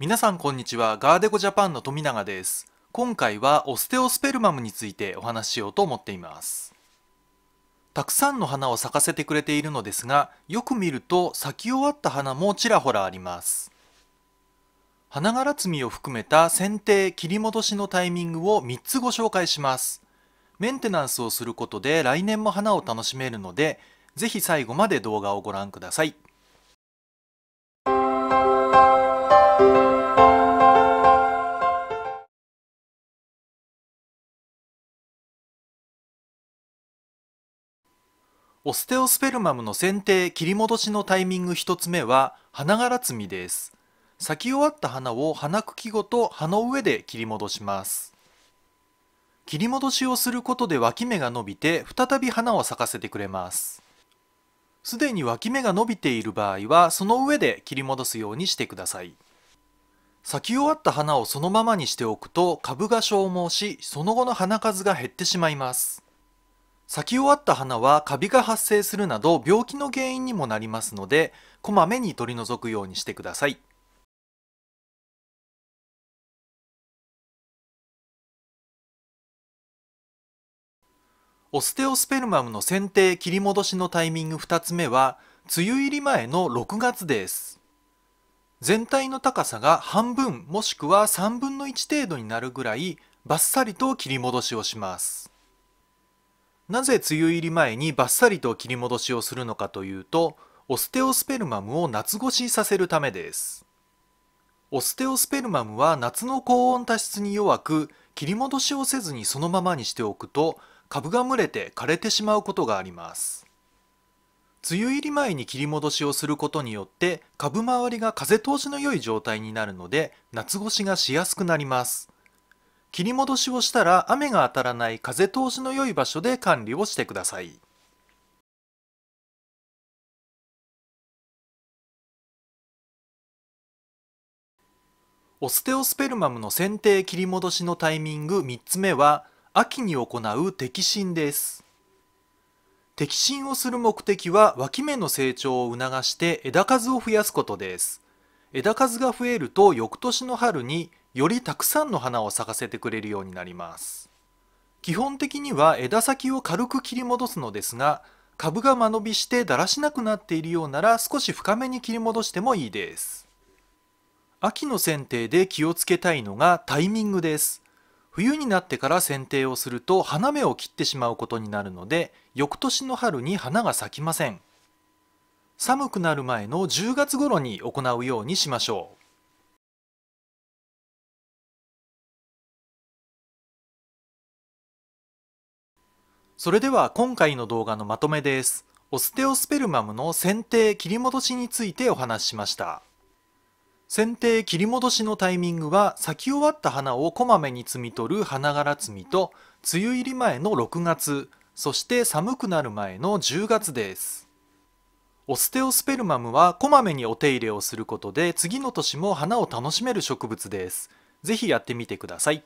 皆さんこんにちはガーデコジャパンの富永です今回はオステオスペルマムについてお話ししようと思っていますたくさんの花を咲かせてくれているのですがよく見ると咲き終わった花もちらほらあります花がら摘みを含めた剪定切り戻しのタイミングを3つご紹介しますメンテナンスをすることで来年も花を楽しめるので是非最後まで動画をご覧ください thank you オステオスペルマムの剪定切り戻しのタイミング1つ目は花がら摘みです咲き終わった花を花茎ごと葉の上で切り戻します切り戻しをすることで脇芽が伸びて再び花を咲かせてくれますすでに脇芽が伸びている場合はその上で切り戻すようにしてください咲き終わった花をそのままにしておくと株が消耗しその後の花数が減ってしまいます咲き終わった花はカビが発生するなど病気の原因にもなりますのでこまめに取り除くようにしてください。オステオスペルマムの剪定切り戻しのタイミング2つ目は梅雨入り前の6月です全体の高さが半分もしくは3分の1程度になるぐらいバッサリと切り戻しをしますなぜ梅雨入り前にバッサリと切り戻しをするのかというとオステオスペルマムを夏越しさせるためですオステオスペルマムは夏の高温多湿に弱く切り戻しをせずにそのままにしておくと株が蒸れて枯れてしまうことがあります梅雨入り前に切り戻しをすることによって株周りが風通しの良い状態になるので夏越しがしやすくなります切り戻しをしたら雨が当たらない風通しの良い場所で管理をしてください。オステオスペルマムの剪定切り戻しのタイミング3つ目は秋に行う摘心です摘心をする目的は脇芽の成長を促して枝数を増やすことです枝数が増えると翌年の春によりたくさんの花を咲かせてくれるようになります基本的には枝先を軽く切り戻すのですが株が間延びしてだらしなくなっているようなら少し深めに切り戻してもいいです秋の剪定で気をつけたいのがタイミングです冬になってから剪定をすると花芽を切ってしまうことになるので翌年の春に花が咲きません寒くなる前の10月頃に行うようにしましょう。それでは今回の動画のまとめです。オステオスペルマムの剪定切り戻しについてお話ししました。剪定切り戻しのタイミングは咲き終わった花をこまめに摘み取る花柄摘みと梅雨入り前の6月そして寒くなる前の10月です。オステオスペルマムはこまめにお手入れをすることで次の年も花を楽しめる植物です。ぜひやってみてください。